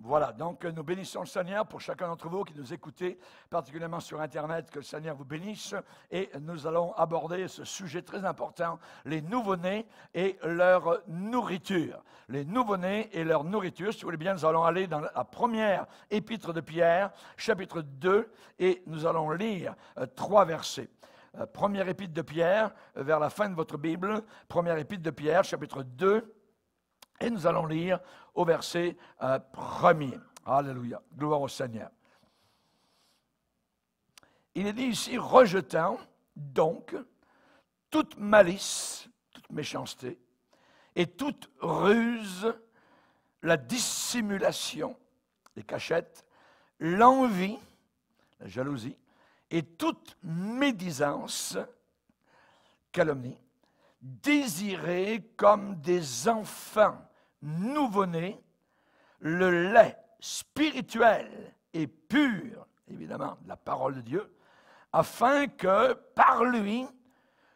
Voilà, donc nous bénissons le Seigneur pour chacun d'entre vous qui nous écoutez, particulièrement sur Internet, que le Seigneur vous bénisse. Et nous allons aborder ce sujet très important, les nouveau-nés et leur nourriture. Les nouveau-nés et leur nourriture, si vous voulez bien, nous allons aller dans la première épître de Pierre, chapitre 2, et nous allons lire euh, trois versets. Euh, première épître de Pierre, euh, vers la fin de votre Bible, première épître de Pierre, chapitre 2, et nous allons lire au verset euh, premier. Alléluia. Gloire au Seigneur. Il est dit ici, rejetant donc toute malice, toute méchanceté et toute ruse, la dissimulation, les cachettes, l'envie, la jalousie et toute médisance, calomnie, désirée comme des enfants nouveau-né, le lait spirituel et pur, évidemment, de la parole de Dieu, afin que par lui,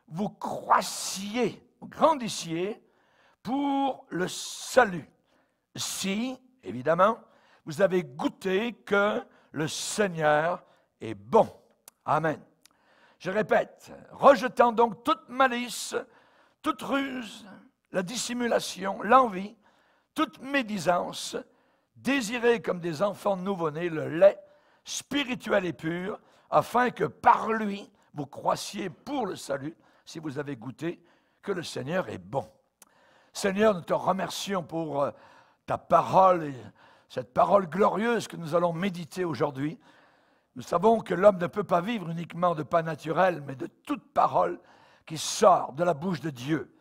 vous croissiez, vous grandissiez pour le salut. Si, évidemment, vous avez goûté que le Seigneur est bon. Amen. Je répète, rejetant donc toute malice, toute ruse, la dissimulation, l'envie, toute médisance, désirez comme des enfants nouveau-nés le lait spirituel et pur, afin que par lui vous croissiez pour le salut, si vous avez goûté que le Seigneur est bon. Seigneur, nous te remercions pour euh, ta parole et cette parole glorieuse que nous allons méditer aujourd'hui. Nous savons que l'homme ne peut pas vivre uniquement de pas naturel, mais de toute parole qui sort de la bouche de Dieu.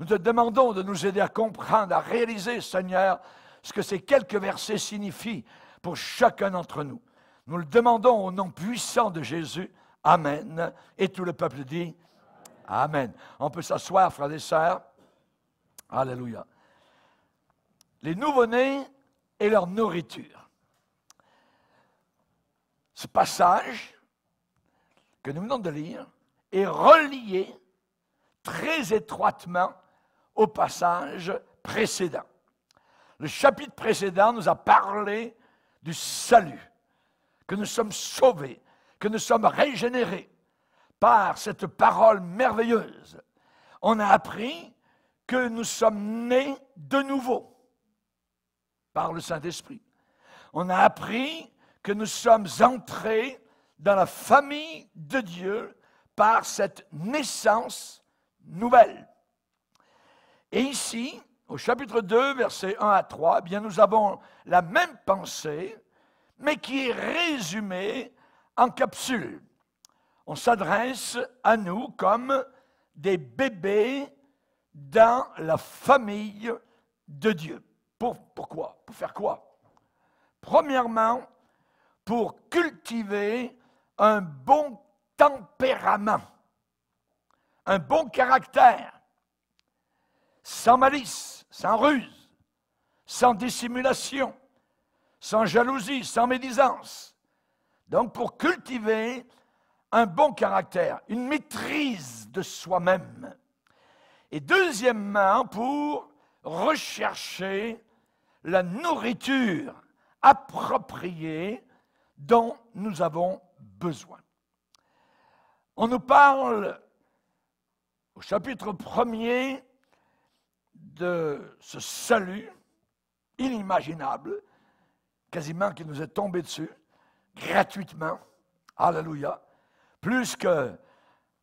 Nous te demandons de nous aider à comprendre, à réaliser, Seigneur, ce que ces quelques versets signifient pour chacun d'entre nous. Nous le demandons au nom puissant de Jésus. Amen. Et tout le peuple dit Amen. On peut s'asseoir, frères et sœurs. Alléluia. Les nouveau-nés et leur nourriture. Ce passage que nous venons de lire est relié très étroitement au passage précédent. Le chapitre précédent nous a parlé du salut, que nous sommes sauvés, que nous sommes régénérés par cette parole merveilleuse. On a appris que nous sommes nés de nouveau par le Saint-Esprit. On a appris que nous sommes entrés dans la famille de Dieu par cette naissance nouvelle. Et ici, au chapitre 2, versets 1 à 3, eh bien nous avons la même pensée, mais qui est résumée en capsule. On s'adresse à nous comme des bébés dans la famille de Dieu. Pour, pourquoi Pour faire quoi Premièrement, pour cultiver un bon tempérament, un bon caractère sans malice, sans ruse, sans dissimulation, sans jalousie, sans médisance. Donc pour cultiver un bon caractère, une maîtrise de soi-même. Et deuxièmement, pour rechercher la nourriture appropriée dont nous avons besoin. On nous parle au chapitre 1er de ce salut inimaginable, quasiment qui nous est tombé dessus, gratuitement, alléluia, plus que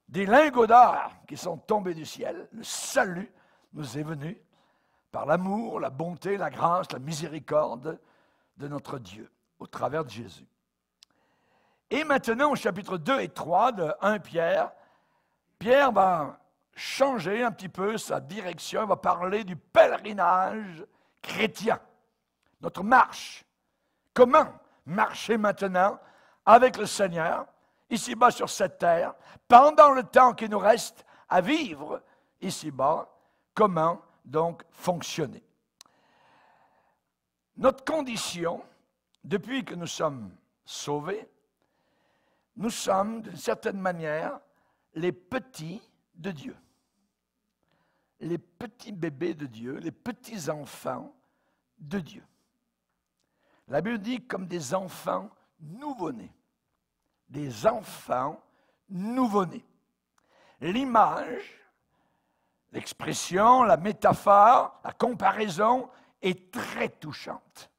des lingots d'or qui sont tombés du ciel, le salut nous est venu par l'amour, la bonté, la grâce, la miséricorde de notre Dieu au travers de Jésus. Et maintenant, au chapitre 2 et 3 de 1 Pierre, Pierre va changer un petit peu sa direction. Il va parler du pèlerinage chrétien, notre marche. Comment marcher maintenant avec le Seigneur, ici-bas sur cette terre, pendant le temps qui nous reste à vivre ici-bas, comment donc fonctionner. Notre condition, depuis que nous sommes sauvés, nous sommes d'une certaine manière les petits de Dieu les petits bébés de Dieu, les petits enfants de Dieu. La Bible dit comme des enfants nouveau-nés. Des enfants nouveau-nés. L'image, l'expression, la métaphore, la comparaison est très touchante.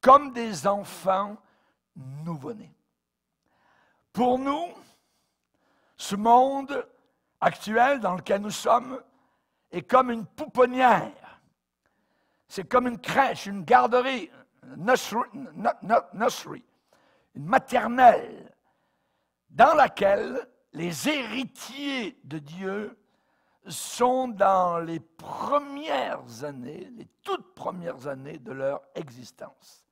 Comme des enfants nouveau-nés. Pour nous, ce monde actuel dans lequel nous sommes, est comme une pouponnière. C'est comme une crèche, une garderie, nursery, une maternelle, dans laquelle les héritiers de Dieu sont dans les premières années, les toutes premières années de leur existence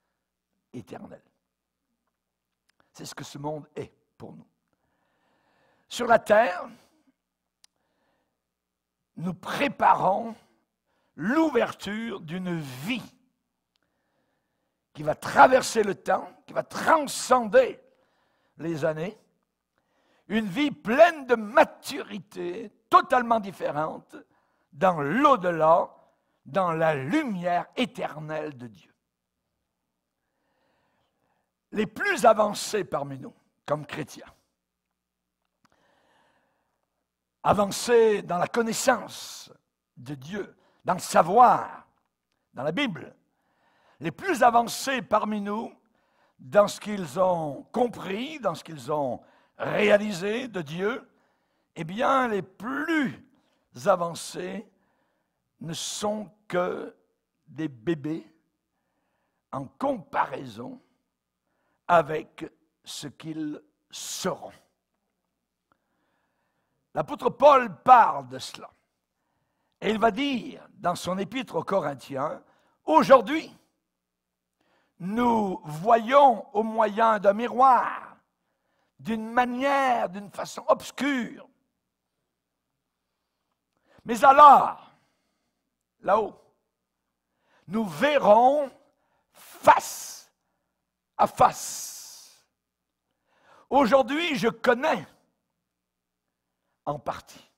éternelle. C'est ce que ce monde est pour nous. Sur la terre, nous préparons l'ouverture d'une vie qui va traverser le temps, qui va transcender les années, une vie pleine de maturité, totalement différente, dans l'au-delà, dans la lumière éternelle de Dieu. Les plus avancés parmi nous, comme chrétiens, Avancés dans la connaissance de Dieu, dans le savoir, dans la Bible. Les plus avancés parmi nous, dans ce qu'ils ont compris, dans ce qu'ils ont réalisé de Dieu, eh bien, les plus avancés ne sont que des bébés en comparaison avec ce qu'ils seront. L'apôtre Paul parle de cela. Et il va dire dans son épître aux Corinthiens, aujourd'hui, nous voyons au moyen d'un miroir, d'une manière, d'une façon obscure. Mais alors, là-haut, nous verrons face à face. Aujourd'hui, je connais en partie.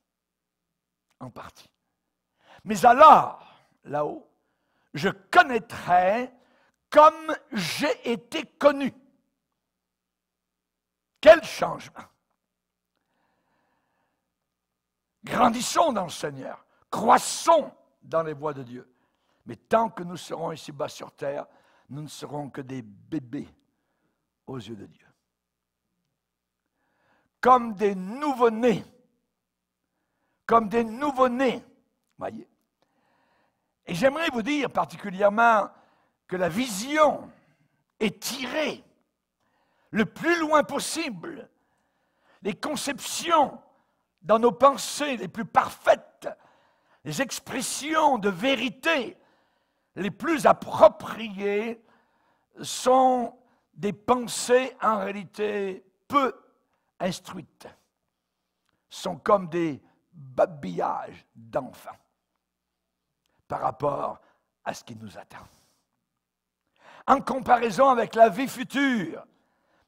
En partie. Mais alors, là-haut, je connaîtrai comme j'ai été connu. Quel changement. Grandissons dans le Seigneur, croissons dans les voies de Dieu. Mais tant que nous serons ici-bas sur terre, nous ne serons que des bébés aux yeux de Dieu. Comme des nouveau-nés comme des nouveaux nés Voyez. Et j'aimerais vous dire particulièrement que la vision est tirée le plus loin possible. Les conceptions dans nos pensées les plus parfaites, les expressions de vérité les plus appropriées sont des pensées en réalité peu instruites, sont comme des babillage d'enfants par rapport à ce qui nous attend. En comparaison avec la vie future,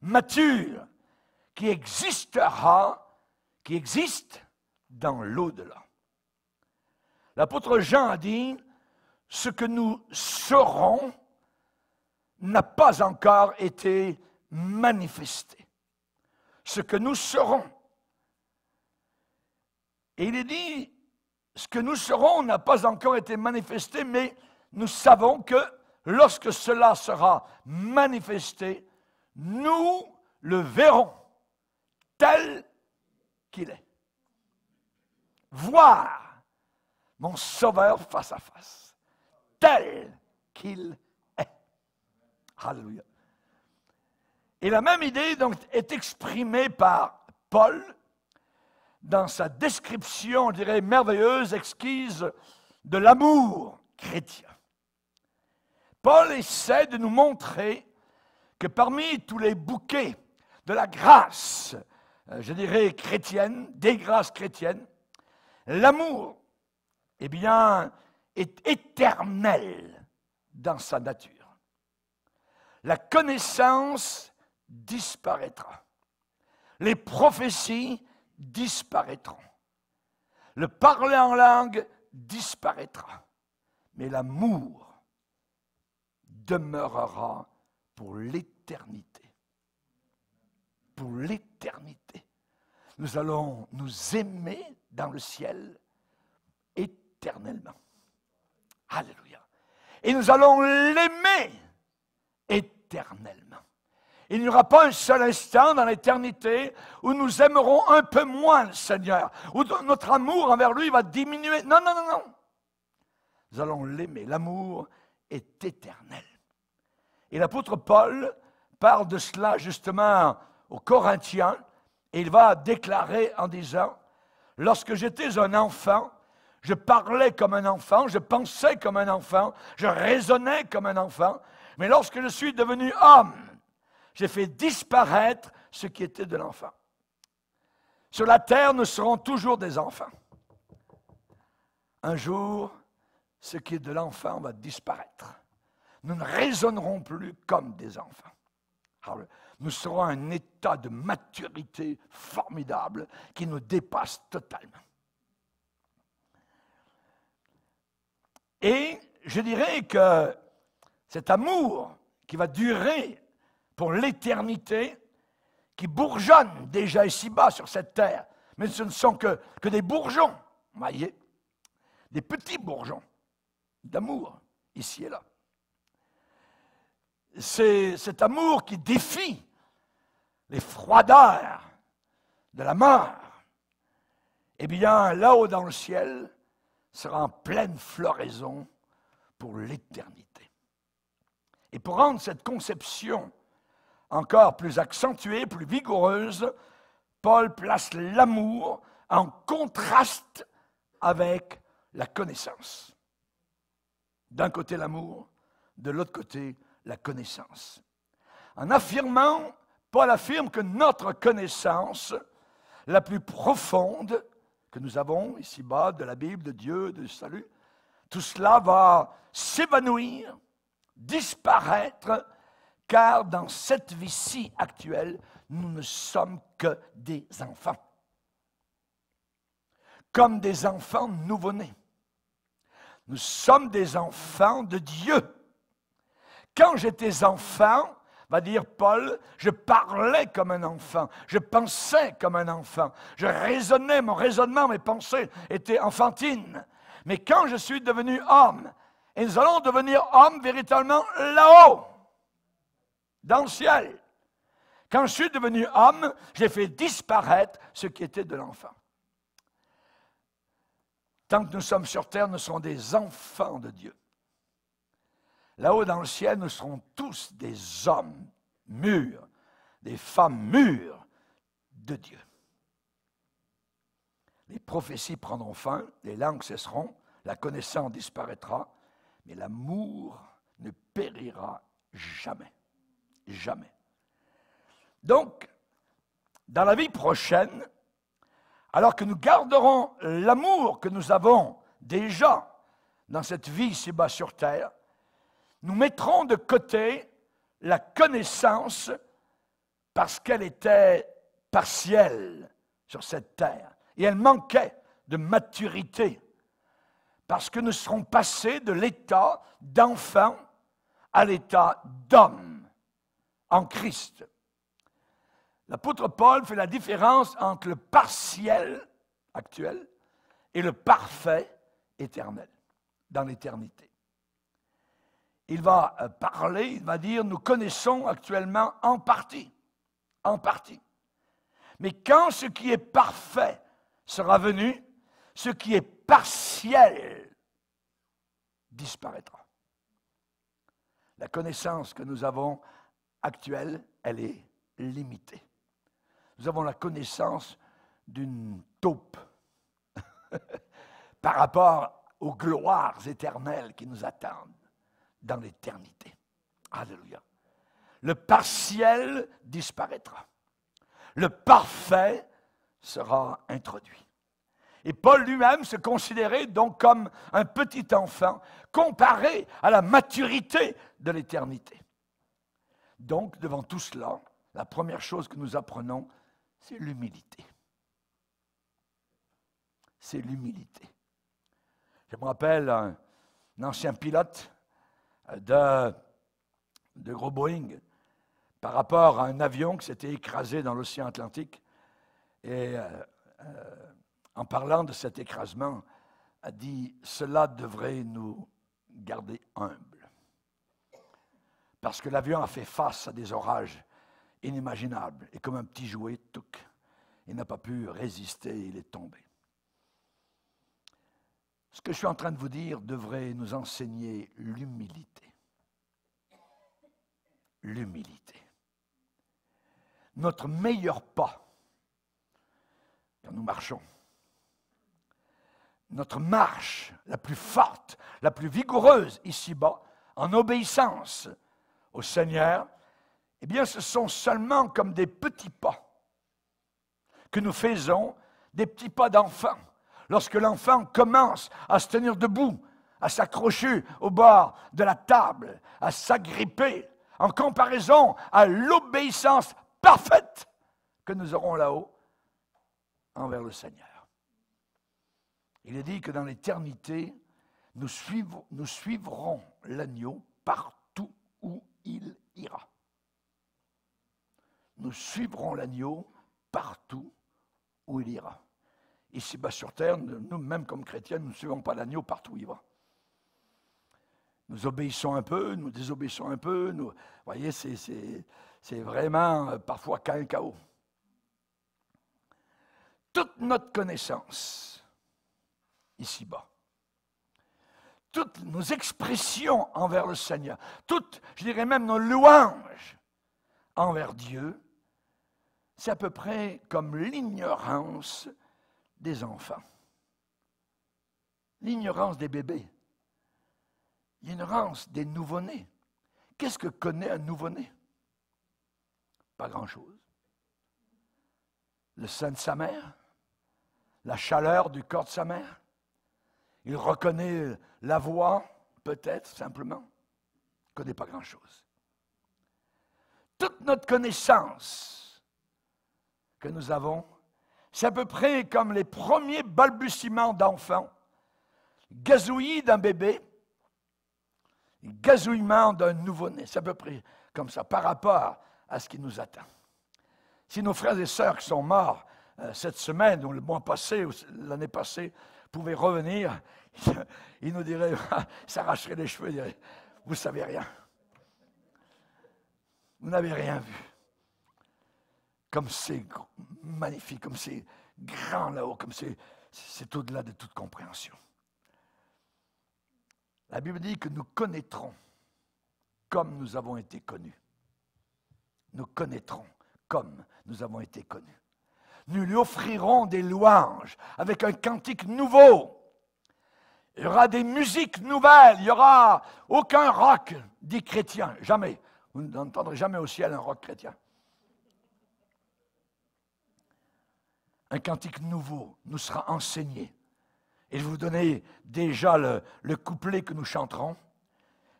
mature, qui existera, qui existe dans l'au-delà. L'apôtre Jean a dit, ce que nous serons n'a pas encore été manifesté. Ce que nous serons et il est dit, ce que nous serons n'a pas encore été manifesté, mais nous savons que lorsque cela sera manifesté, nous le verrons tel qu'il est. Voir mon Sauveur face à face, tel qu'il est. Alléluia. Et la même idée donc, est exprimée par Paul dans sa description, on dirait, merveilleuse, exquise, de l'amour chrétien. Paul essaie de nous montrer que parmi tous les bouquets de la grâce, euh, je dirais chrétienne, des grâces chrétiennes, l'amour, eh bien, est éternel dans sa nature. La connaissance disparaîtra. Les prophéties disparaîtront. Le parler en langue disparaîtra, mais l'amour demeurera pour l'éternité. Pour l'éternité. Nous allons nous aimer dans le ciel éternellement. Alléluia. Et nous allons l'aimer éternellement. Il n'y aura pas un seul instant dans l'éternité où nous aimerons un peu moins le Seigneur, où notre amour envers lui va diminuer. Non, non, non, non. Nous allons l'aimer. L'amour est éternel. Et l'apôtre Paul parle de cela justement aux Corinthiens et il va déclarer en disant, lorsque j'étais un enfant, je parlais comme un enfant, je pensais comme un enfant, je raisonnais comme un enfant, mais lorsque je suis devenu homme, j'ai fait disparaître ce qui était de l'enfant. Sur la terre, nous serons toujours des enfants. Un jour, ce qui est de l'enfant va disparaître. Nous ne raisonnerons plus comme des enfants. nous serons à un état de maturité formidable qui nous dépasse totalement. Et je dirais que cet amour qui va durer pour l'éternité, qui bourgeonnent déjà ici-bas sur cette terre. Mais ce ne sont que, que des bourgeons, voyez, des petits bourgeons d'amour, ici et là. C'est cet amour qui défie les froideurs de la mort. Eh bien, là-haut dans le ciel, sera en pleine floraison pour l'éternité. Et pour rendre cette conception encore plus accentuée, plus vigoureuse, Paul place l'amour en contraste avec la connaissance. D'un côté l'amour, de l'autre côté la connaissance. En affirmant, Paul affirme que notre connaissance la plus profonde que nous avons ici-bas de la Bible, de Dieu, du salut, tout cela va s'évanouir, disparaître car dans cette vie-ci actuelle, nous ne sommes que des enfants. Comme des enfants nouveau-nés. Nous sommes des enfants de Dieu. Quand j'étais enfant, va dire Paul, je parlais comme un enfant, je pensais comme un enfant, je raisonnais, mon raisonnement, mes pensées étaient enfantines. Mais quand je suis devenu homme, et nous allons devenir hommes véritablement là-haut, dans le ciel. Quand je suis devenu homme, j'ai fait disparaître ce qui était de l'enfant. Tant que nous sommes sur terre, nous serons des enfants de Dieu. Là-haut dans le ciel, nous serons tous des hommes mûrs, des femmes mûres de Dieu. Les prophéties prendront fin, les langues cesseront, la connaissance disparaîtra, mais l'amour ne périra jamais jamais. Donc, dans la vie prochaine, alors que nous garderons l'amour que nous avons déjà dans cette vie ici-bas sur terre, nous mettrons de côté la connaissance parce qu'elle était partielle sur cette terre et elle manquait de maturité parce que nous serons passés de l'état d'enfant à l'état d'homme en Christ. L'apôtre Paul fait la différence entre le partiel actuel et le parfait éternel, dans l'éternité. Il va euh, parler, il va dire, nous connaissons actuellement en partie, en partie. Mais quand ce qui est parfait sera venu, ce qui est partiel disparaîtra. La connaissance que nous avons actuelle, elle est limitée. Nous avons la connaissance d'une taupe par rapport aux gloires éternelles qui nous attendent dans l'éternité. Alléluia. Le partiel disparaîtra. Le parfait sera introduit. Et Paul lui-même se considérait donc comme un petit enfant comparé à la maturité de l'éternité. Donc, devant tout cela, la première chose que nous apprenons, c'est l'humilité. C'est l'humilité. Je me rappelle un, ancien pilote euh, de, de gros Boeing par rapport à un avion qui s'était écrasé dans l'océan Atlantique. Et euh, euh, en parlant de cet écrasement, a dit Cela devrait nous garder humbles parce que l'avion a fait face à des orages inimaginables. Et comme un petit jouet, touc, il n'a pas pu résister, il est tombé. Ce que je suis en train de vous dire devrait nous enseigner l'humilité. L'humilité. Notre meilleur pas, quand nous marchons, notre marche la plus forte, la plus vigoureuse ici-bas, en obéissance au Seigneur, eh bien ce sont seulement comme des petits pas que nous faisons, des petits pas d'enfant. Lorsque l'enfant commence à se tenir debout, à s'accrocher au bord de la table, à s'agripper, en comparaison à l'obéissance parfaite que nous aurons là-haut envers le Seigneur. Il est dit que dans l'éternité, nous, suivrons l'agneau partout il ira. Nous suivrons l'agneau partout où il ira. Ici-bas sur terre, nous-mêmes comme chrétiens, nous ne suivons pas l'agneau partout où il va. Nous obéissons un peu, nous désobéissons un peu. vous voyez, c'est vraiment euh, parfois qu'un chaos. Toute notre connaissance, ici-bas, toutes nos expressions envers le Seigneur, toutes, je dirais même nos louanges envers Dieu, c'est à peu près comme l'ignorance des enfants, l'ignorance des bébés, l'ignorance des nouveau-nés. Qu'est-ce que connaît un nouveau-né Pas grand-chose. Le sein de sa mère, la chaleur du corps de sa mère, il reconnaît la voix, peut-être simplement. Il ne connaît pas grand-chose. Toute notre connaissance que nous avons, c'est à peu près comme les premiers balbutiements d'enfants, gazouillis d'un bébé, gazouillement d'un nouveau-né. C'est à peu près comme ça par rapport à ce qui nous attend. Si nos frères et sœurs qui sont morts euh, cette semaine ou le mois passé ou l'année passée, pouvait revenir, il nous dirait, s'arracherait les cheveux, il dirait, vous ne savez rien. Vous n'avez rien vu. Comme c'est magnifique, comme c'est grand là-haut, comme c'est au-delà de toute compréhension. La Bible dit que nous connaîtrons comme nous avons été connus. Nous connaîtrons comme nous avons été connus nous lui offrirons des louanges avec un cantique nouveau. Il y aura des musiques nouvelles, il n'y aura aucun rock dit chrétien, jamais. Vous n'entendrez jamais au ciel un rock chrétien. Un cantique nouveau nous sera enseigné. Et je vous donner déjà le, couplet que nous chanterons.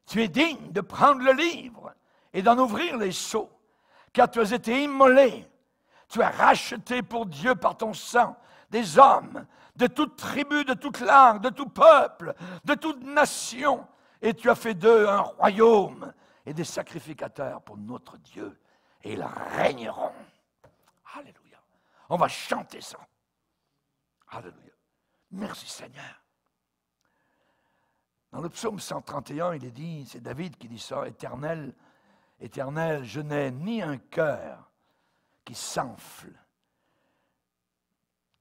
Tu es digne de prendre le livre et d'en ouvrir les seaux, car tu as été immolé tu as racheté pour Dieu par ton sang des hommes de toute tribu, de toute langue, de tout peuple, de toute nation. Et tu as fait d'eux un royaume et des sacrificateurs pour notre Dieu. Et ils régneront. Alléluia. On va chanter ça. Alléluia. Merci Seigneur. Dans le psaume 131, il est dit, c'est David qui dit ça, Éternel, Éternel, je n'ai ni un cœur qui s'enfle,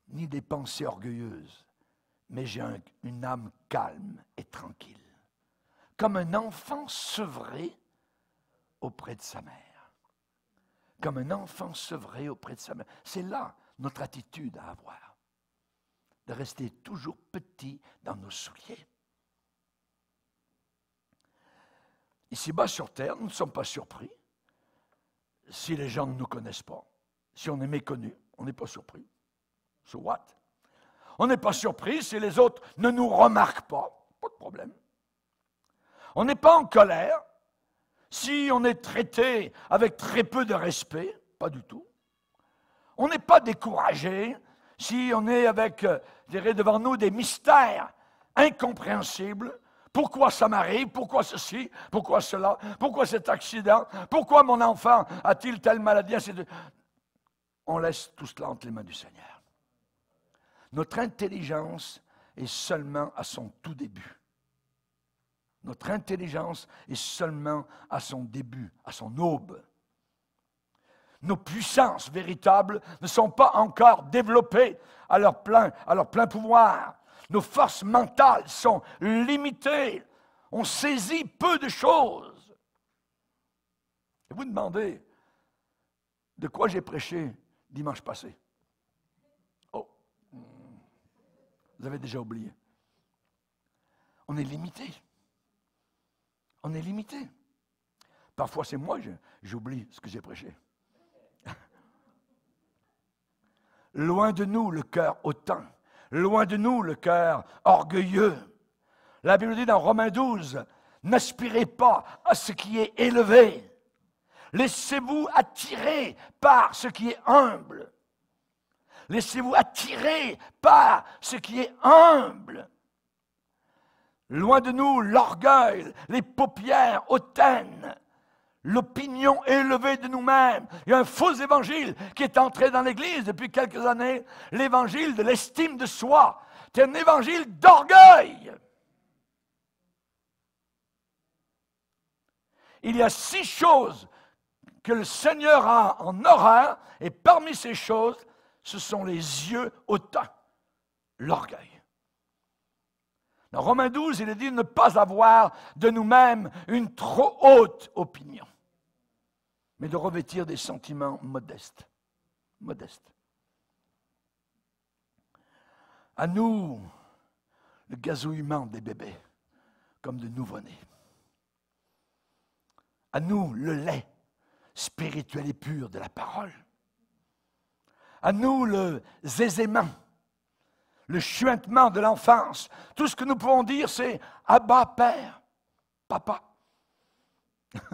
ni des pensées orgueilleuses, mais j'ai une âme calme et tranquille, comme un enfant sevré auprès de sa mère, comme un enfant sevré auprès de sa mère. C'est là notre attitude à avoir, de rester toujours petit dans nos souliers. Ici-bas sur Terre, nous ne sommes pas surpris si les gens ne nous connaissent pas si on est méconnu. On n'est pas surpris. So what On n'est pas surpris si les autres ne nous remarquent pas. Pas de problème. On n'est pas en colère si on est traité avec très peu de respect. Pas du tout. On n'est pas découragé si on est avec, euh, je dirais, devant nous des mystères incompréhensibles. Pourquoi ça m'arrive Pourquoi ceci Pourquoi cela Pourquoi cet accident Pourquoi mon enfant a-t-il telle maladie on laisse tout cela entre les mains du Seigneur. Notre intelligence est seulement à son tout début. Notre intelligence est seulement à son début, à son aube. Nos puissances véritables ne sont pas encore développées à leur plein, plein pouvoir. Nos forces mentales sont limitées. On saisit peu de choses. Et vous demandez, de quoi j'ai prêché dimanche passé. Oh, vous avez déjà oublié. On est limité. On est limité. Parfois, c'est moi, j'oublie ce que j'ai prêché. Loin de nous le cœur hautain, loin de nous le cœur orgueilleux. La Bible dit dans Romains 12, n'aspirez pas à ce qui est élevé, Laissez-vous attirer par ce qui est humble. Laissez-vous attirer par ce qui est humble. Loin de nous l'orgueil, les paupières hautaines, l'opinion élevée de nous-mêmes. Il y a un faux évangile qui est entré dans l'Église depuis quelques années, l'évangile de l'estime de soi. C'est un évangile d'orgueil. Il y a six choses que le Seigneur a en aura, et parmi ces choses, ce sont les yeux hautains, l'orgueil. Dans Romains 12, il est dit ne pas avoir de nous-mêmes une trop haute opinion, mais de revêtir des sentiments modestes. Modestes. À nous, le gazouillement des bébés, comme de nouveau-nés. À nous, le lait spirituel et pur de la parole. À nous le zézément, le chuintement de l'enfance. Tout ce que nous pouvons dire, c'est Abba Père, Papa.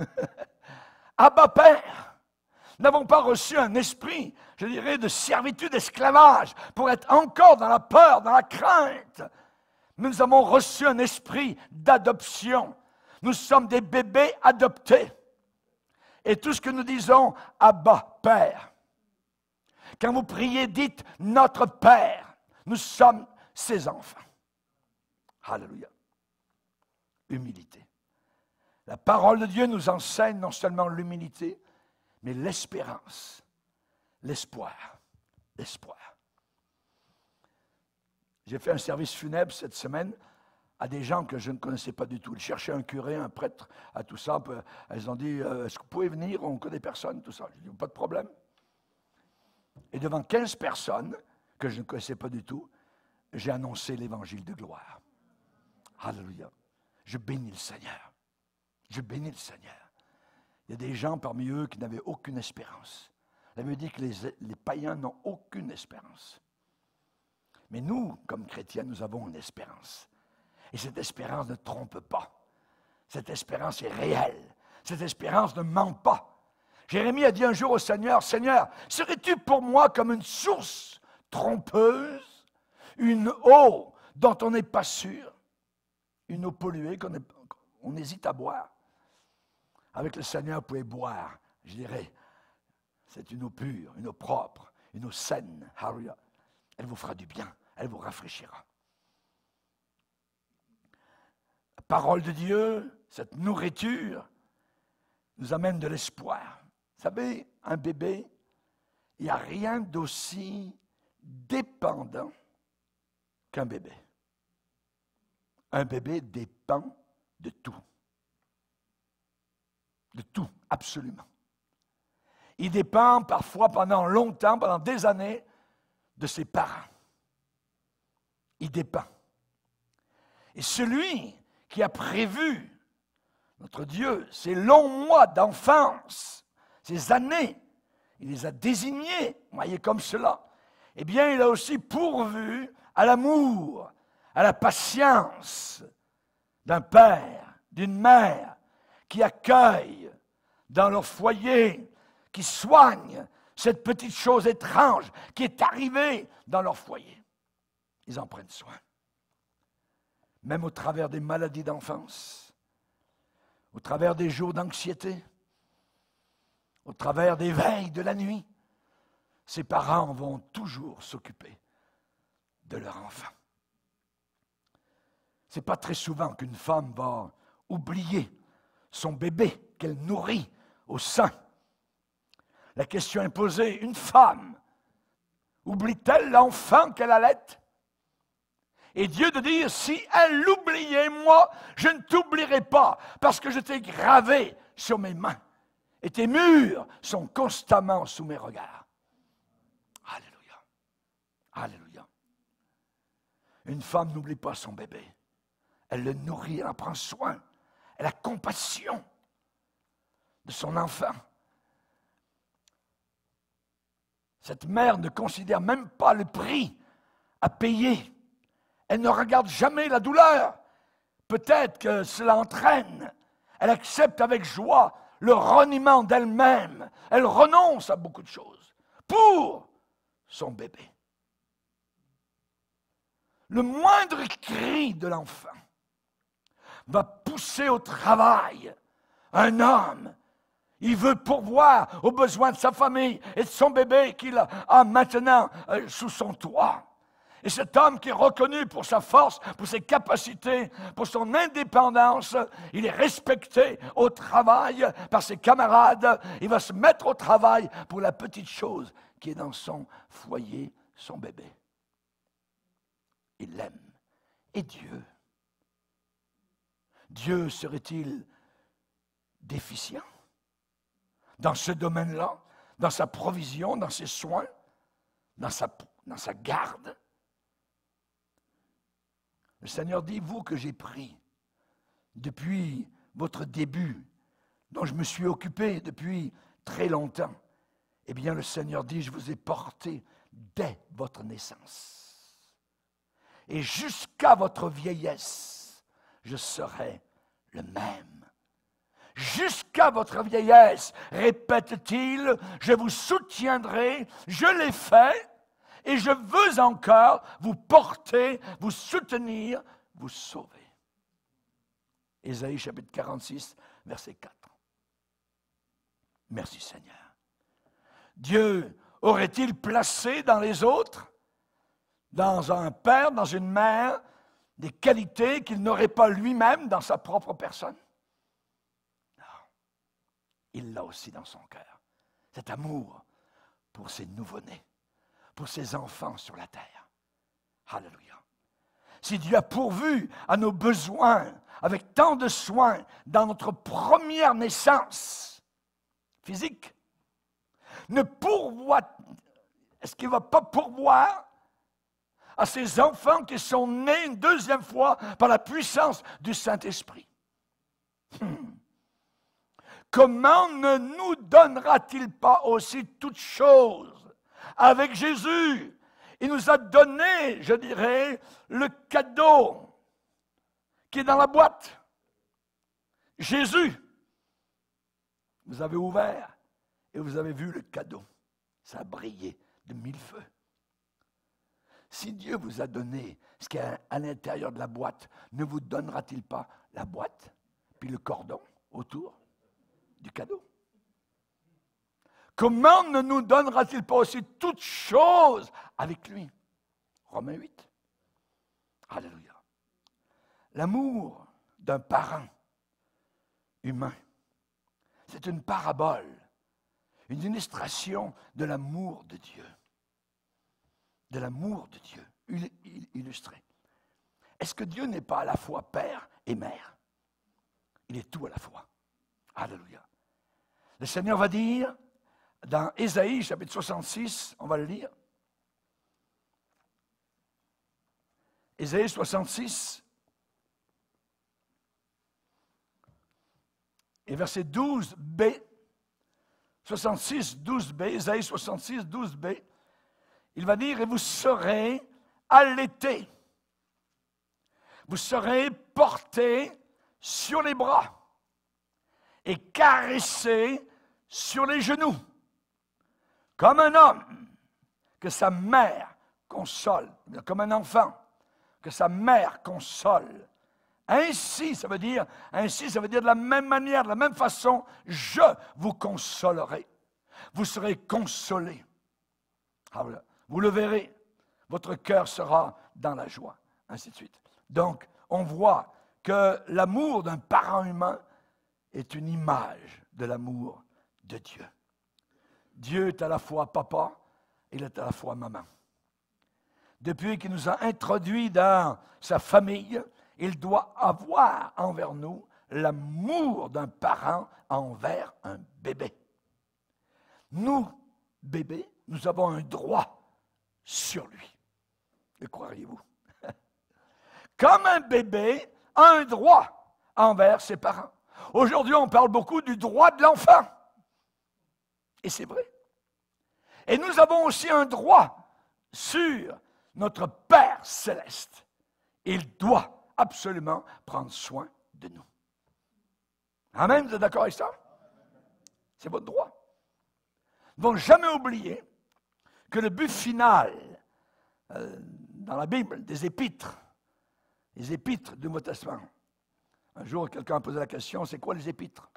Abba Père. N'avons pas reçu un esprit, je dirais, de servitude, d'esclavage, pour être encore dans la peur, dans la crainte. nous avons reçu un esprit d'adoption. Nous sommes des bébés adoptés et tout ce que nous disons, Abba, Père. Quand vous priez, dites Notre Père. Nous sommes ses enfants. Alléluia. Humilité. La parole de Dieu nous enseigne non seulement l'humilité, mais l'espérance, l'espoir, l'espoir. J'ai fait un service funèbre cette semaine à des gens que je ne connaissais pas du tout. Ils cherchaient un curé, un prêtre, à tout ça. Euh, elles ont dit euh, Est-ce que vous pouvez venir On connaît personne, tout ça. Je dis, « Pas de problème. Et devant 15 personnes que je ne connaissais pas du tout, j'ai annoncé l'évangile de gloire. Alléluia. Je bénis le Seigneur. Je bénis le Seigneur. Il y a des gens parmi eux qui n'avaient aucune espérance. La Bible dit que les païens n'ont aucune espérance. Mais nous, comme chrétiens, nous avons une espérance. Et cette espérance ne trompe pas. Cette espérance est réelle. Cette espérance ne ment pas. Jérémie a dit un jour au Seigneur, Seigneur, serais-tu pour moi comme une source trompeuse, une eau dont on n'est pas sûr, une eau polluée qu'on hésite à boire Avec le Seigneur, vous pouvez boire, je dirais. C'est une eau pure, une eau propre, une eau saine, Elle vous fera du bien, elle vous rafraîchira. parole de Dieu, cette nourriture, nous amène de l'espoir. Vous savez, un bébé, il n'y a rien d'aussi dépendant qu'un bébé. Un bébé dépend de tout. De tout, absolument. Il dépend parfois pendant longtemps, pendant des années, de ses parents. Il dépend. Et celui qui a prévu, notre Dieu, ces longs mois d'enfance, ces années, il les a désignés, voyez comme cela, eh bien il a aussi pourvu à l'amour, à la patience d'un père, d'une mère, qui accueille dans leur foyer, qui soigne cette petite chose étrange qui est arrivée dans leur foyer. Ils en prennent soin même au travers des maladies d'enfance, au travers des jours d'anxiété, au travers des veilles de la nuit. Ses parents vont toujours s'occuper de leur enfant. Ce n'est pas très souvent qu'une femme va oublier son bébé qu'elle nourrit au sein. La question est posée, une femme oublie-t-elle l'enfant qu'elle allait et Dieu de dire, si elle oubliait moi, je ne t'oublierai pas, parce que je t'ai gravé sur mes mains, et tes murs sont constamment sous mes regards. Alléluia. Alléluia. Une femme n'oublie pas son bébé. Elle le nourrit, elle en prend soin. Elle a compassion de son enfant. Cette mère ne considère même pas le prix à payer elle ne regarde jamais la douleur. Peut-être que cela entraîne. Elle accepte avec joie le reniement d'elle-même. Elle renonce à beaucoup de choses pour son bébé. Le moindre cri de l'enfant va pousser au travail un homme. Il veut pourvoir aux besoins de sa famille et de son bébé qu'il a maintenant euh, sous son toit. Et cet homme qui est reconnu pour sa force, pour ses capacités, pour son indépendance, il est respecté au travail par ses camarades. Il va se mettre au travail pour la petite chose qui est dans son foyer, son bébé. Il l'aime. Et Dieu Dieu serait-il déficient dans ce domaine-là, dans sa provision, dans ses soins, dans sa, dans sa garde le Seigneur dit, vous que j'ai pris depuis votre début, dont je me suis occupé depuis très longtemps, eh bien le Seigneur dit, je vous ai porté dès votre naissance. Et jusqu'à votre vieillesse, je serai le même. Jusqu'à votre vieillesse, répète-t-il, je vous soutiendrai, je l'ai fait, et je veux encore vous porter, vous soutenir, vous sauver. Ésaïe chapitre 46, verset 4. Merci Seigneur. Dieu aurait-il placé dans les autres, dans un père, dans une mère, des qualités qu'il n'aurait pas lui-même dans sa propre personne Non. Il l'a aussi dans son cœur. Cet amour pour ses nouveau-nés pour ses enfants sur la terre. Alléluia. Si Dieu a pourvu à nos besoins avec tant de soins dans notre première naissance physique, ne pourvoit, est-ce qu'il ne va pas pourvoir à ses enfants qui sont nés une deuxième fois par la puissance du Saint-Esprit hmm. Comment ne nous donnera-t-il pas aussi toutes choses avec Jésus. Il nous a donné, je dirais, le cadeau qui est dans la boîte. Jésus. Vous avez ouvert et vous avez vu le cadeau. Ça a brillé de mille feux. Si Dieu vous a donné ce qu'il y a à l'intérieur de la boîte, ne vous donnera-t-il pas la boîte, puis le cordon autour du cadeau Comment ne nous donnera-t-il pas aussi toute chose avec lui Romains 8. Alléluia. L'amour d'un parent humain, c'est une parabole, une illustration de l'amour de Dieu. De l'amour de Dieu illustré. Est-ce que Dieu n'est pas à la fois père et mère Il est tout à la fois. Alléluia. Le Seigneur va dire, dans Ésaïe chapitre 66, on va le lire. Ésaïe 66 et verset 12b. 66, 12b, Ésaïe 66, 12b. Il va dire, et vous serez allaités. Vous serez portés sur les bras et caressés sur les genoux. Comme un homme que sa mère console, comme un enfant que sa mère console. Ainsi, ça veut dire, ainsi, ça veut dire de la même manière, de la même façon, je vous consolerai. Vous serez consolé, vous le verrez, votre cœur sera dans la joie, ainsi de suite. Donc, on voit que l'amour d'un parent humain est une image de l'amour de Dieu. Dieu est à la fois papa, il est à la fois maman. Depuis qu'il nous a introduits dans sa famille, il doit avoir envers nous l'amour d'un parent envers un bébé. Nous, bébés, nous avons un droit sur lui. Le croiriez-vous Comme un bébé a un droit envers ses parents. Aujourd'hui, on parle beaucoup du droit de l'enfant. Et c'est vrai. Et nous avons aussi un droit sur notre Père céleste. Il doit absolument prendre soin de nous. Amen, vous êtes d'accord avec ça? C'est votre droit. Nous ne jamais oublier que le but final euh, dans la Bible des épîtres, les épîtres du Nouveau Testament, un jour quelqu'un a posé la question, c'est quoi les épîtres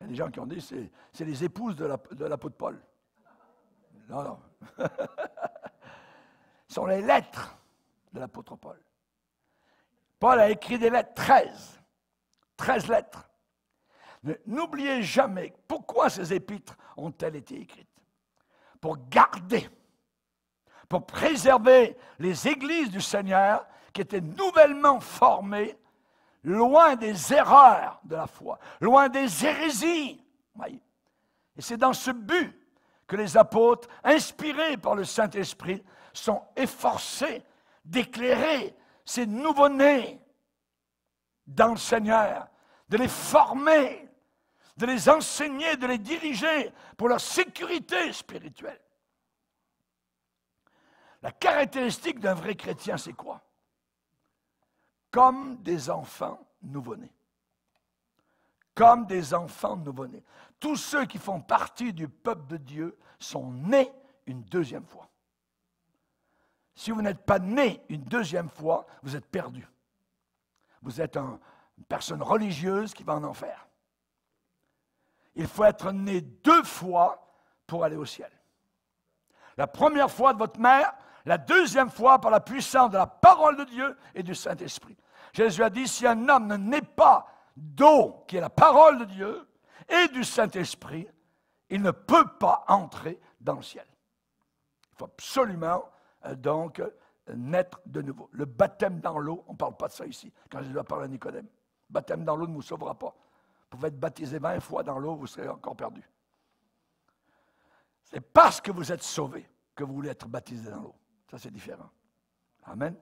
il y a des gens qui ont dit c'est, c'est les épouses de, l'apôtre Paul. Non, non. Ce sont les lettres de l'apôtre Paul. Paul a écrit des lettres, 13. 13 lettres. Mais n'oubliez jamais pourquoi ces épîtres ont-elles été écrites. Pour garder, pour préserver les églises du Seigneur qui étaient nouvellement formées loin des erreurs de la foi, loin des hérésies. Et c'est dans ce but que les apôtres, inspirés par le Saint-Esprit, sont efforcés d'éclairer ces nouveaux nés dans le Seigneur, de les former, de les enseigner, de les diriger pour leur sécurité spirituelle. La caractéristique d'un vrai chrétien, c'est quoi comme des enfants nouveau-nés. Comme des enfants nouveau-nés. Tous ceux qui font partie du peuple de Dieu sont nés une deuxième fois. Si vous n'êtes pas né une deuxième fois, vous êtes perdu. Vous êtes une personne religieuse qui va en enfer. Il faut être né deux fois pour aller au ciel. La première fois de votre mère, la deuxième fois, par la puissance de la parole de Dieu et du Saint-Esprit. Jésus a dit, si un homme ne naît pas d'eau, qui est la parole de Dieu, et du Saint-Esprit, il ne peut pas entrer dans le ciel. Il faut absolument euh, donc naître de nouveau. Le baptême dans l'eau, on ne parle pas de ça ici, quand Jésus a parlé à Nicodème. Le baptême dans l'eau ne vous sauvera pas. Vous pouvez être baptisé 20 fois dans l'eau, vous serez encore perdu. C'est parce que vous êtes sauvé que vous voulez être baptisé dans l'eau. Ça, c'est différent. Amen.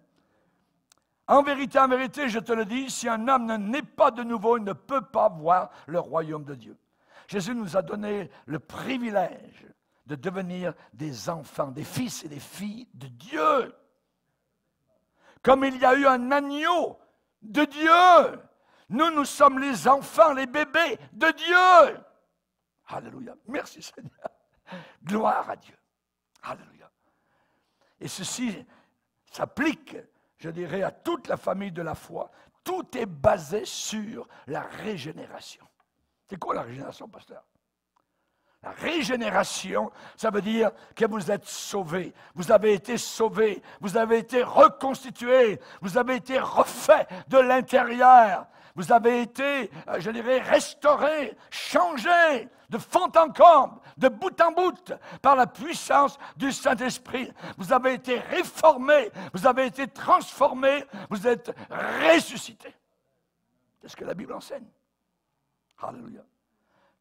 En vérité, en vérité, je te le dis, si un homme ne naît pas de nouveau, il ne peut pas voir le royaume de Dieu. Jésus nous a donné le privilège de devenir des enfants, des fils et des filles de Dieu. Comme il y a eu un agneau de Dieu, nous, nous sommes les enfants, les bébés de Dieu. Alléluia. Merci Seigneur. Gloire à Dieu. Alléluia. Et ceci s'applique, je dirais, à toute la famille de la foi. Tout est basé sur la régénération. C'est quoi la régénération, pasteur la régénération, ça veut dire que vous êtes sauvé. vous avez été sauvé. vous avez été reconstitué. vous avez été refait de l'intérieur. Vous avez été, euh, je dirais, restauré, changé de fond en comble, de bout en bout, par la puissance du Saint-Esprit. Vous avez été réformé, vous avez été transformé, vous êtes ressuscité. C'est ce que la Bible enseigne. Alléluia.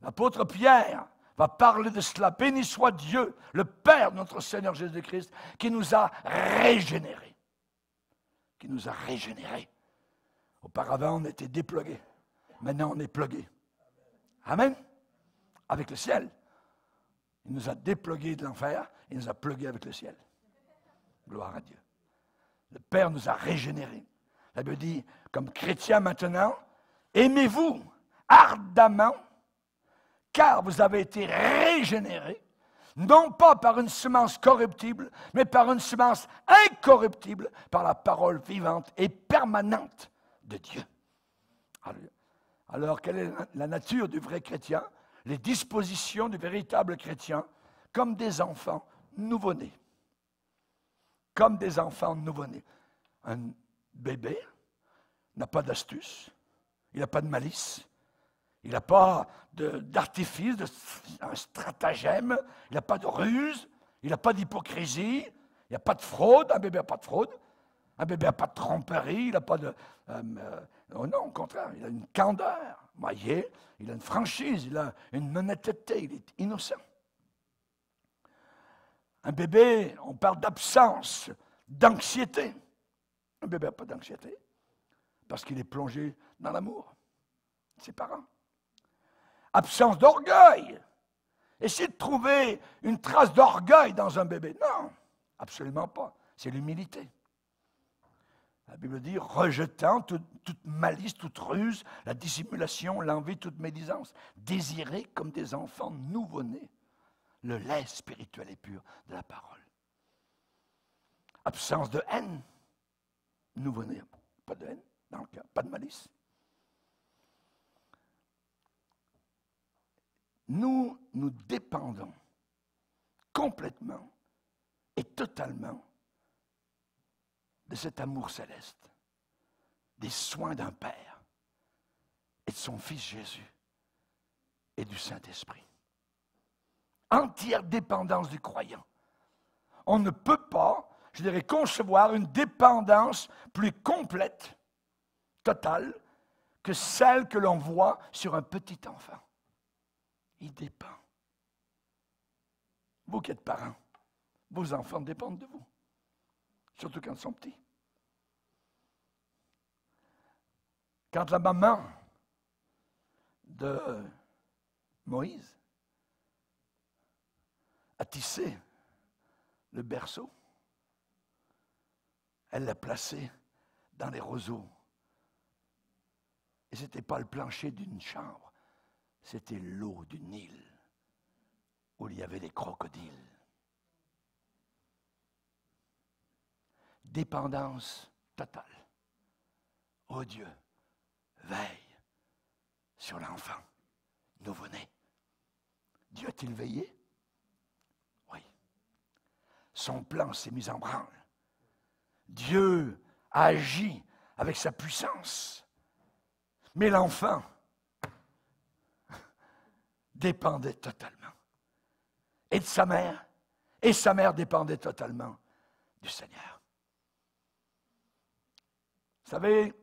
L'apôtre Pierre va parler de cela. Béni soit Dieu, le Père de notre Seigneur Jésus-Christ, qui nous a régénérés. Qui nous a régénérés. Auparavant, on était déplogué. Maintenant, on est plugué. Amen. Avec le ciel. Il nous a déplogués de l'enfer il nous a plugués avec le ciel. Gloire à Dieu. Le Père nous a régénérés. La Bible dit, comme chrétien maintenant, aimez-vous ardemment, car vous avez été régénérés, non pas par une semence corruptible, mais par une semence incorruptible, par la parole vivante et permanente de Dieu. Alors, quelle est la nature du vrai chrétien Les dispositions du véritable chrétien, comme des enfants nouveau-nés. Comme des enfants nouveau-nés. Un bébé n'a pas d'astuce, il n'a pas de malice, il n'a pas d'artifice, un stratagème, il n'a pas de ruse, il n'a pas d'hypocrisie, il n'y a pas de fraude, un bébé n'a pas de fraude, un bébé n'a pas de tromperie, il n'a pas de. Euh, euh, oh non, au contraire, il a une candeur, voyez, il a une franchise, il a une honnêteté, il est innocent. Un bébé, on parle d'absence, d'anxiété. Un bébé n'a pas d'anxiété parce qu'il est plongé dans l'amour de ses parents. Absence d'orgueil. Essayez de trouver une trace d'orgueil dans un bébé. Non, absolument pas. C'est l'humilité. La Bible dit rejetant toute, malice, toute ruse, la dissimulation, l'envie, toute médisance. désirer comme des enfants nouveau-nés le lait spirituel et pur de la parole. Absence de haine, nouveau-né, pas de haine dans le cas, pas de malice. Nous, nous dépendons complètement et totalement de cet amour céleste, des soins d'un Père et de son Fils Jésus et du Saint-Esprit. Entière dépendance du croyant. On ne peut pas, je dirais, concevoir une dépendance plus complète, totale, que celle que l'on voit sur un petit enfant. Il dépend. Vous qui êtes parents, vos enfants dépendent de vous surtout quand ils sont petits. Quand la maman de Moïse a tissé le berceau, elle l'a placé dans les roseaux. Et ce n'était pas le plancher d'une chambre, c'était l'eau du Nil où il y avait des crocodiles. dépendance totale. oh Dieu, veille sur l'enfant nouveau-né. Dieu a-t-il veillé Oui. Son plan s'est mis en branle. Dieu a agi avec sa puissance. Mais l'enfant dépendait totalement. Et de sa mère, et sa mère dépendait totalement du Seigneur. Vous savez,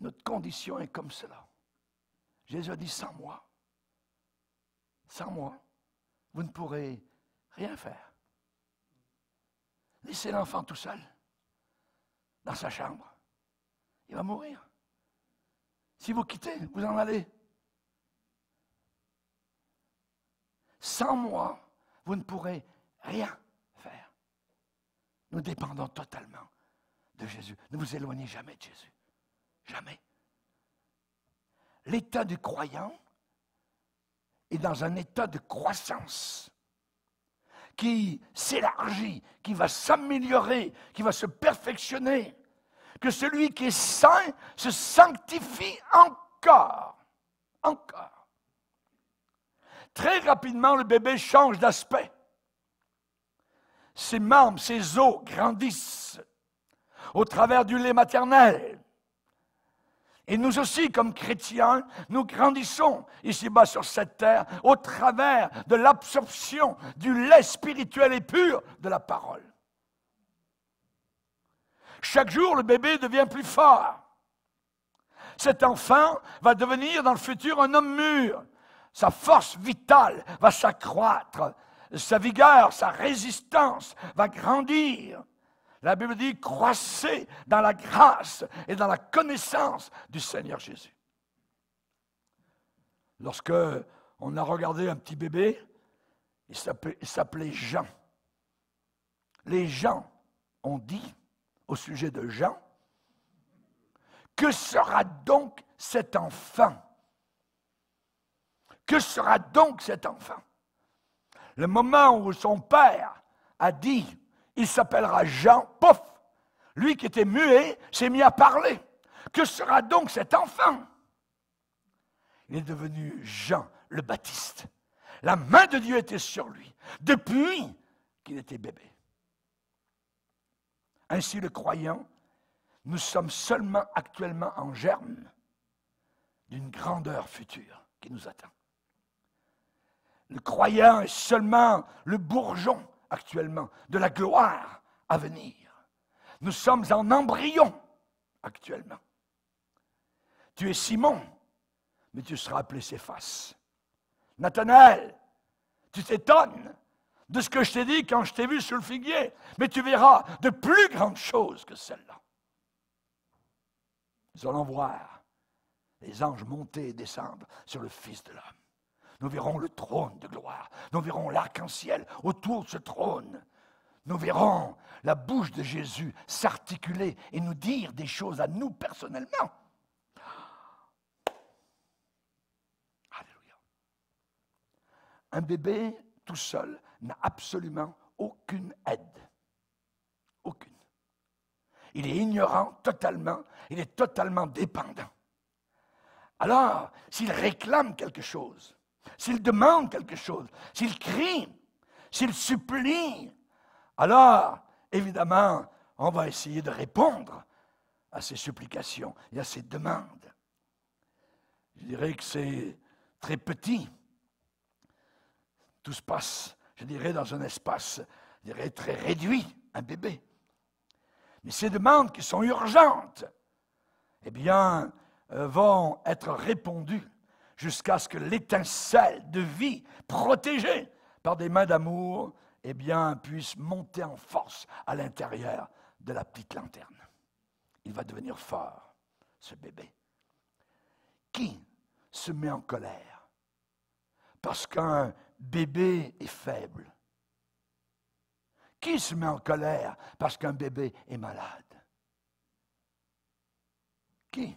notre condition est comme cela. Jésus a dit sans moi, sans moi, vous ne pourrez rien faire. Laissez l'enfant tout seul, dans sa chambre. Il va mourir. Si vous quittez, vous en allez. Sans moi, vous ne pourrez rien nous dépendons totalement de Jésus. Ne vous éloignez jamais de Jésus. Jamais. L'état du croyant est dans un état de croissance qui s'élargit, qui va s'améliorer, qui va se perfectionner. Que celui qui est saint se sanctifie encore. Encore. Très rapidement, le bébé change d'aspect ses membres, ses os grandissent au travers du lait maternel. Et nous aussi, comme chrétiens, nous grandissons ici-bas sur cette terre au travers de l'absorption du lait spirituel et pur de la parole. Chaque jour, le bébé devient plus fort. Cet enfant va devenir dans le futur un homme mûr. Sa force vitale va s'accroître sa vigueur, sa résistance va grandir. La Bible dit, croissez dans la grâce et dans la connaissance du Seigneur Jésus. Lorsque on a regardé un petit bébé, il s'appelait Jean. Les gens ont dit au sujet de Jean, que sera donc cet enfant Que sera donc cet enfant le moment où son père a dit, il s'appellera Jean, pof, lui qui était muet s'est mis à parler. Que sera donc cet enfant Il est devenu Jean le Baptiste. La main de Dieu était sur lui depuis qu'il était bébé. Ainsi le croyant, nous sommes seulement actuellement en germe d'une grandeur future qui nous attend. Le croyant est seulement le bourgeon actuellement de la gloire à venir. Nous sommes en embryon actuellement. Tu es Simon, mais tu seras appelé séphas Nathanaël, tu t'étonnes de ce que je t'ai dit quand je t'ai vu sur le figuier, mais tu verras de plus grandes choses que celles-là. Nous allons voir les anges monter et descendre sur le Fils de l'homme. Nous verrons le trône de gloire. Nous verrons l'arc-en-ciel autour de ce trône. Nous verrons la bouche de Jésus s'articuler et nous dire des choses à nous personnellement. Alléluia. Un bébé tout seul n'a absolument aucune aide. Aucune. Il est ignorant totalement, il est totalement dépendant. Alors, s'il réclame quelque chose, s'il demande quelque chose, s'il crie, s'il supplie, alors, évidemment, on va essayer de répondre à ses supplications et à ses demandes. Je dirais que c'est très petit. Tout se passe, je dirais, dans un espace, dirais, très réduit, un bébé. Mais ces demandes qui sont urgentes, eh bien, euh, vont être répondues jusqu'à ce que l'étincelle de vie, protégée par des mains d'amour, eh bien, puisse monter en force à l'intérieur de la petite lanterne. Il va devenir fort, ce bébé. Qui se met en colère parce qu'un bébé est faible Qui se met en colère parce qu'un bébé est malade Qui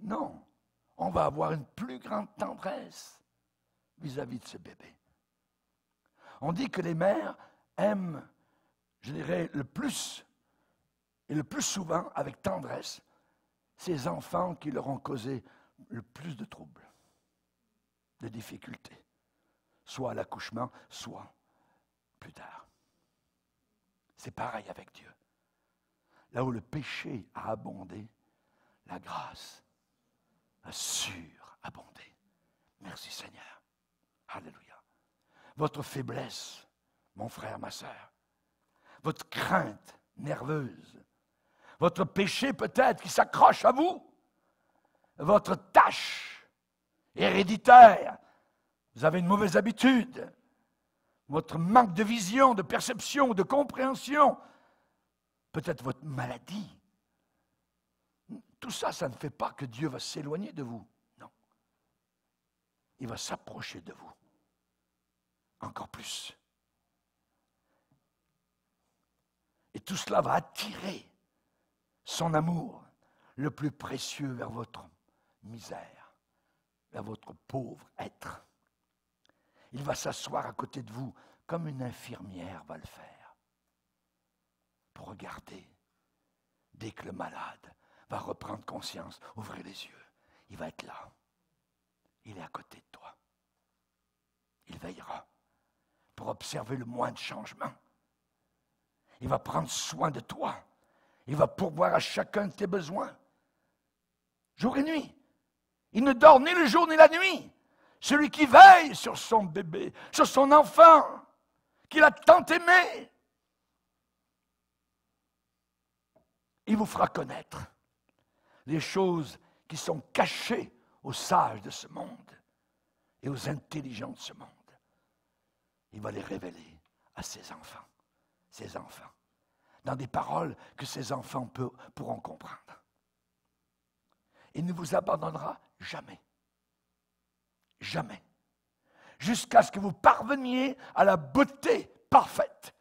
Non on va avoir une plus grande tendresse vis-à-vis de ce bébé. On dit que les mères aiment, je dirais, le plus et le plus souvent avec tendresse ces enfants qui leur ont causé le plus de troubles, de difficultés, soit à l'accouchement, soit plus tard. C'est pareil avec Dieu. Là où le péché a abondé, la grâce sûr, abondé. Merci Seigneur. Alléluia. Votre faiblesse, mon frère, ma soeur, votre crainte nerveuse, votre péché peut-être qui s'accroche à vous, votre tâche héréditaire, vous avez une mauvaise habitude, votre manque de vision, de perception, de compréhension, peut-être votre maladie, tout ça, ça ne fait pas que Dieu va s'éloigner de vous. Non. Il va s'approcher de vous. Encore plus. Et tout cela va attirer son amour le plus précieux vers votre misère, vers votre pauvre être. Il va s'asseoir à côté de vous comme une infirmière va le faire pour regarder dès que le malade va reprendre conscience, ouvrez les yeux. Il va être là. Il est à côté de toi. Il veillera pour observer le moindre changement. Il va prendre soin de toi. Il va pourvoir à chacun de tes besoins. Jour et nuit. Il ne dort ni le jour ni la nuit. Celui qui veille sur son bébé, sur son enfant, qu'il a tant aimé, il vous fera connaître les choses qui sont cachées aux sages de ce monde et aux intelligents de ce monde. Il va les révéler à ses enfants, ses enfants, dans des paroles que ses enfants pourront comprendre. Il ne vous abandonnera jamais, jamais, jusqu'à ce que vous parveniez à la beauté parfaite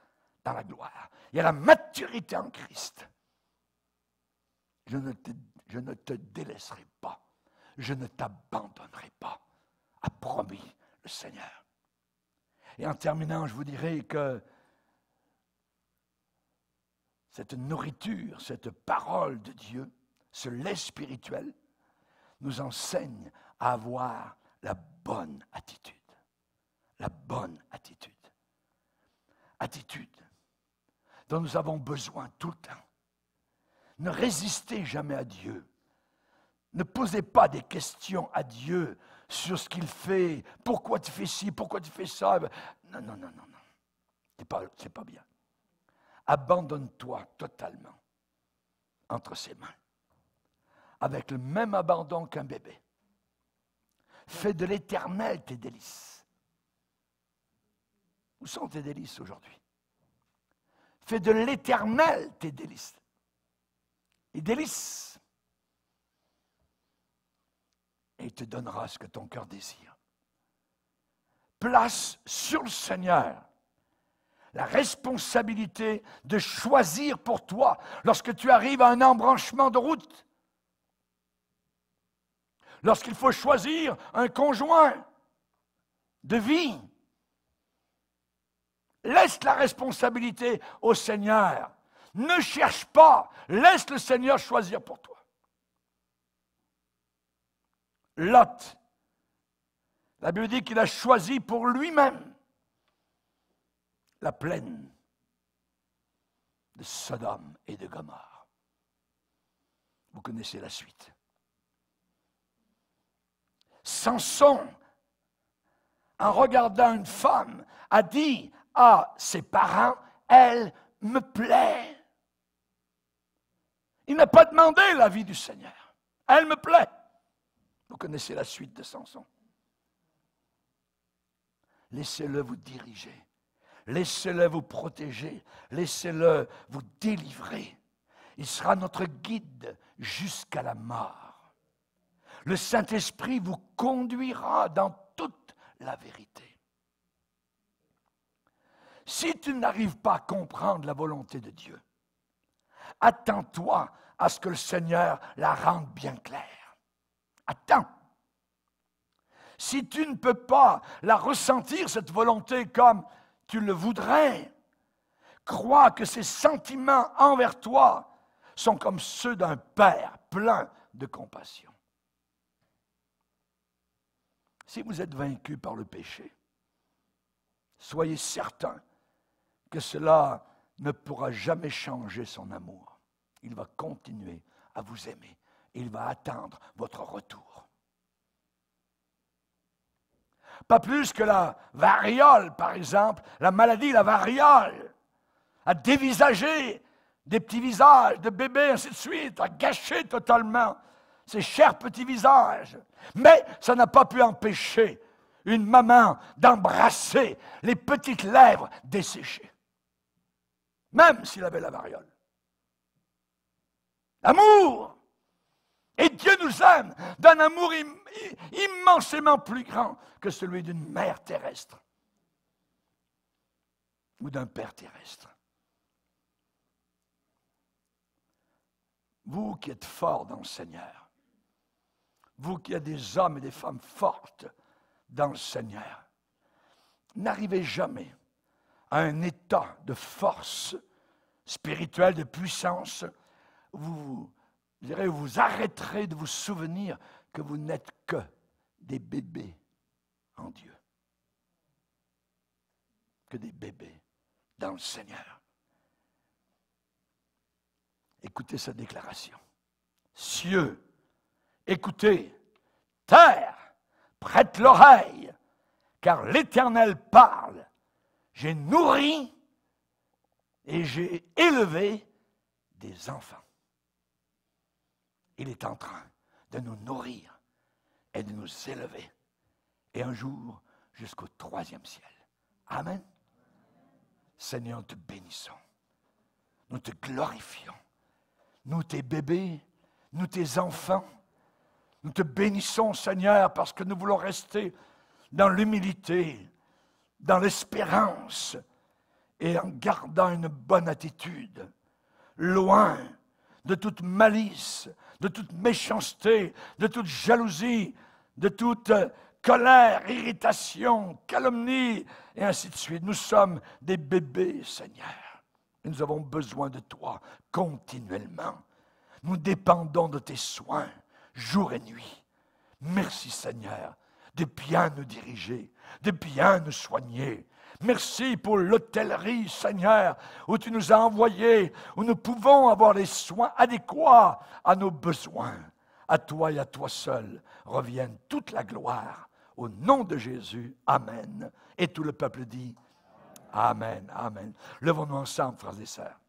dans la gloire et à la maturité en Christ je ne, te, délaisserai pas, je ne t'abandonnerai pas, a promis le Seigneur. Et en terminant, je vous dirai que cette nourriture, cette parole de Dieu, ce lait spirituel, nous enseigne à avoir la bonne attitude. La bonne attitude. Attitude dont nous avons besoin tout le temps. Ne résistez jamais à Dieu. Ne posez pas des questions à Dieu sur ce qu'il fait. Pourquoi tu fais ci Pourquoi tu fais ça Non, non, non, non, non. C'est pas, pas bien. Abandonne-toi totalement entre ses mains, avec le même abandon qu'un bébé. Fais de l'éternel tes délices. Où sont tes délices aujourd'hui Fais de l'éternel tes délices et délices. Et il te donnera ce que ton cœur désire. Place sur le Seigneur la responsabilité de choisir pour toi lorsque tu arrives à un embranchement de route, lorsqu'il faut choisir un conjoint de vie. Laisse la responsabilité au Seigneur. Ne cherche pas, laisse le Seigneur choisir pour toi. Lot, la Bible dit qu'il a choisi pour lui-même la plaine de Sodome et de Gomorre. Vous connaissez la suite. Samson, en regardant une femme, a dit à ses parents, elle me plaît. Il n'a pas demandé l'avis du Seigneur. Elle me plaît. Vous connaissez la suite de Samson. Laissez-le vous diriger. Laissez-le vous protéger. Laissez-le vous délivrer. Il sera notre guide jusqu'à la mort. Le Saint-Esprit vous conduira dans toute la vérité. Si tu n'arrives pas à comprendre la volonté de Dieu, attends-toi à ce que le Seigneur la rende bien claire. Attends. Si tu ne peux pas la ressentir, cette volonté, comme tu le voudrais, crois que ses sentiments envers toi sont comme ceux d'un père plein de compassion. Si vous êtes vaincu par le péché, soyez certain que cela ne pourra jamais changer son amour il va continuer à vous aimer. Il va attendre votre retour. Pas plus que la variole, par exemple, la maladie, la variole, a dévisagé des petits visages de bébés, ainsi de suite, à gâcher totalement ces chers petits visages. Mais ça n'a pas pu empêcher une maman d'embrasser les petites lèvres desséchées, même s'il avait la variole. Amour. Et Dieu nous aime d'un amour immensément plus grand que celui d'une mère terrestre ou d'un père terrestre. Vous qui êtes forts dans le Seigneur, vous qui êtes des hommes et des femmes fortes dans le Seigneur, n'arrivez jamais à un état de force spirituelle, de puissance, vous, je vous arrêterez de vous souvenir que vous n'êtes que des bébés en Dieu. Que des bébés dans le Seigneur. Écoutez sa déclaration. Cieux, écoutez, terre, prête l'oreille, car l'Éternel parle. J'ai nourri et j'ai élevé des enfants. Il est en train de nous nourrir et de nous élever. Et un jour, jusqu'au troisième ciel. Amen. Seigneur, nous te bénissons. Nous te glorifions. Nous, tes bébés, nous, tes enfants, nous te bénissons, Seigneur, parce que nous voulons rester dans l'humilité, dans l'espérance et en gardant une bonne attitude, loin de toute malice, de toute méchanceté, de toute jalousie, de toute euh, colère, irritation, calomnie, et ainsi de suite. Nous sommes des bébés, Seigneur. Et nous avons besoin de toi continuellement. Nous dépendons de tes soins, jour et nuit. Merci, Seigneur, de bien nous diriger, de bien nous soigner, Merci pour l'hôtellerie, Seigneur, où tu nous as envoyés, où nous pouvons avoir les soins adéquats à nos besoins. À toi et à toi seul reviennent toute la gloire. Au nom de Jésus, Amen. Et tout le peuple dit Amen, Amen. Levons-nous ensemble, frères et sœurs.